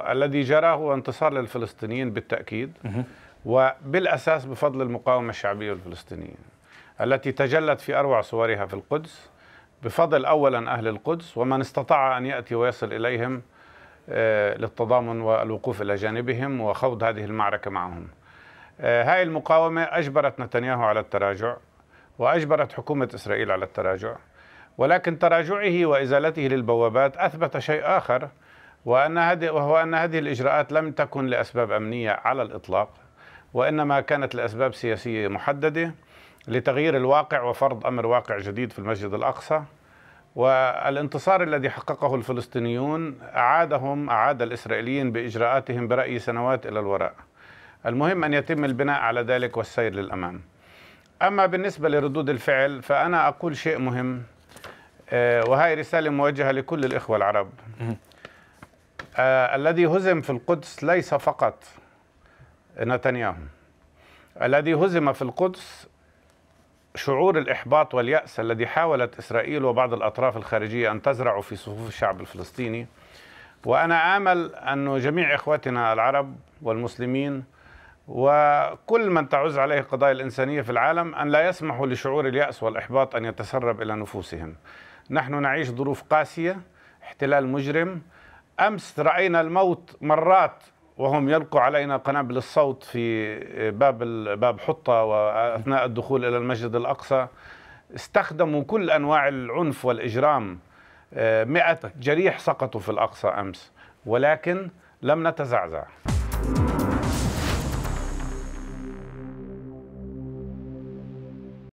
الذي جرى هو انتصار للفلسطينيين بالتأكيد وبالأساس بفضل المقاومة الشعبية الفلسطينية التي تجلت في أروع صورها في القدس بفضل أولا أهل القدس ومن استطاع أن يأتي ويصل إليهم آه، للتضامن والوقوف إلى جانبهم وخوض هذه المعركة معهم آه، هاي المقاومة أجبرت نتنياهو على التراجع وأجبرت حكومة إسرائيل على التراجع ولكن تراجعه وإزالته للبوابات أثبت شيء آخر وأن هذه وهو أن هذه الإجراءات لم تكن لأسباب أمنية على الإطلاق وإنما كانت لأسباب سياسية محددة لتغيير الواقع وفرض أمر واقع جديد في المسجد الأقصى والانتصار الذي حققه الفلسطينيون أعادهم أعاد الإسرائيليين بإجراءاتهم برأيي سنوات إلى الوراء المهم أن يتم البناء على ذلك والسير للأمام أما بالنسبة لردود الفعل فأنا أقول شيء مهم آه، وهذه رسالة موجهة لكل الإخوة العرب آه الذي هزم في القدس ليس فقط نتنياهو الذي هزم في القدس شعور الإحباط واليأس الذي حاولت إسرائيل وبعض الأطراف الخارجية أن تزرعه في صفوف الشعب الفلسطيني وأنا آمل أن جميع إخوتنا العرب والمسلمين وكل من تعز عليه القضايا الإنسانية في العالم أن لا يسمحوا لشعور اليأس والإحباط أن يتسرب إلى نفوسهم نحن نعيش ظروف قاسية احتلال مجرم أمس رأينا الموت مرات وهم يلقوا علينا قنابل الصوت في باب باب حطة وأثناء الدخول إلى المسجد الأقصى استخدموا كل أنواع العنف والإجرام آه، مئة طيب. جريح سقطوا في الأقصى أمس ولكن لم نتزعزع